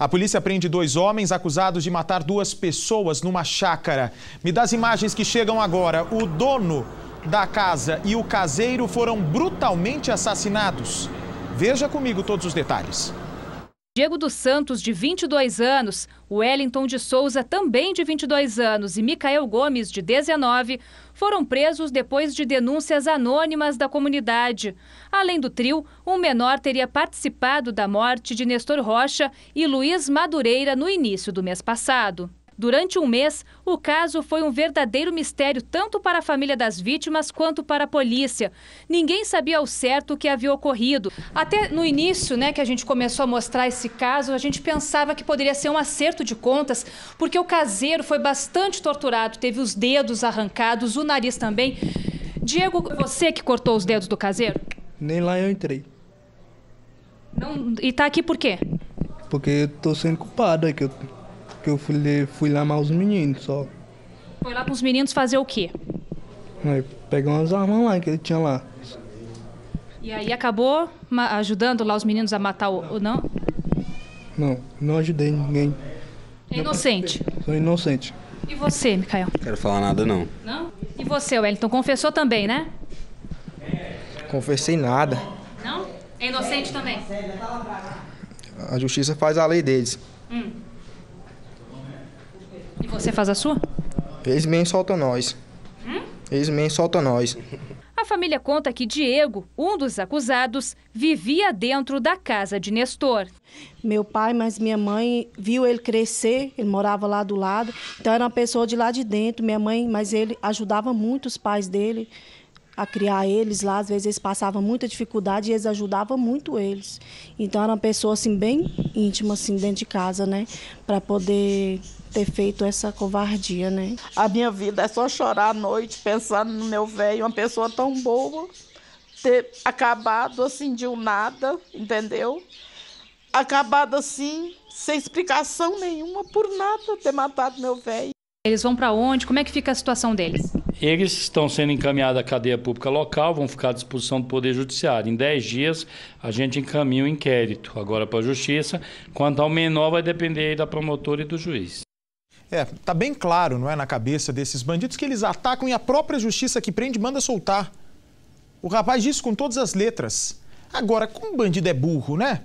A polícia prende dois homens acusados de matar duas pessoas numa chácara. Me das imagens que chegam agora. O dono da casa e o caseiro foram brutalmente assassinados. Veja comigo todos os detalhes. Diego dos Santos, de 22 anos, Wellington de Souza, também de 22 anos, e Micael Gomes, de 19, foram presos depois de denúncias anônimas da comunidade. Além do trio, um menor teria participado da morte de Nestor Rocha e Luiz Madureira no início do mês passado. Durante um mês, o caso foi um verdadeiro mistério tanto para a família das vítimas quanto para a polícia. Ninguém sabia ao certo o que havia ocorrido. Até no início, né, que a gente começou a mostrar esse caso, a gente pensava que poderia ser um acerto de contas, porque o caseiro foi bastante torturado, teve os dedos arrancados, o nariz também. Diego, você que cortou os dedos do caseiro? Nem lá eu entrei. Não, e está aqui por quê? Porque eu tô sendo culpado, é que eu porque eu fui, fui lá mais os meninos só. Foi lá os meninos fazer o quê? Aí, pegar umas armas lá que ele tinha lá. E aí acabou ajudando lá os meninos a matar o. não? Não, não ajudei ninguém. É inocente. Sou inocente. E você, Micael? Não quero falar nada, não. Não? E você, Wellington? Confessou também, né? Confessei nada. Não? É inocente também? A justiça faz a lei deles. Hum você faz a sua? Ex-men solta nós. Hum? Ex-men solta nós. A família conta que Diego, um dos acusados, vivia dentro da casa de Nestor. Meu pai, mas minha mãe viu ele crescer, ele morava lá do lado, então era uma pessoa de lá de dentro. Minha mãe, mas ele ajudava muito os pais dele a criar eles lá. Às vezes eles passavam muita dificuldade e eles ajudavam muito eles. Então era uma pessoa assim bem íntima assim dentro de casa, né, para poder ter feito essa covardia, né? A minha vida é só chorar à noite pensando no meu velho, uma pessoa tão boa, ter acabado assim de um nada, entendeu? Acabado assim, sem explicação nenhuma, por nada, ter matado meu velho. Eles vão para onde? Como é que fica a situação deles? Eles estão sendo encaminhados à cadeia pública local, vão ficar à disposição do Poder Judiciário. Em 10 dias, a gente encaminha o um inquérito agora para a Justiça. Quanto ao menor, vai depender da promotora e do juiz. É, tá bem claro, não é, na cabeça desses bandidos que eles atacam e a própria justiça que prende manda soltar. O rapaz disse com todas as letras. Agora, como bandido é burro, né?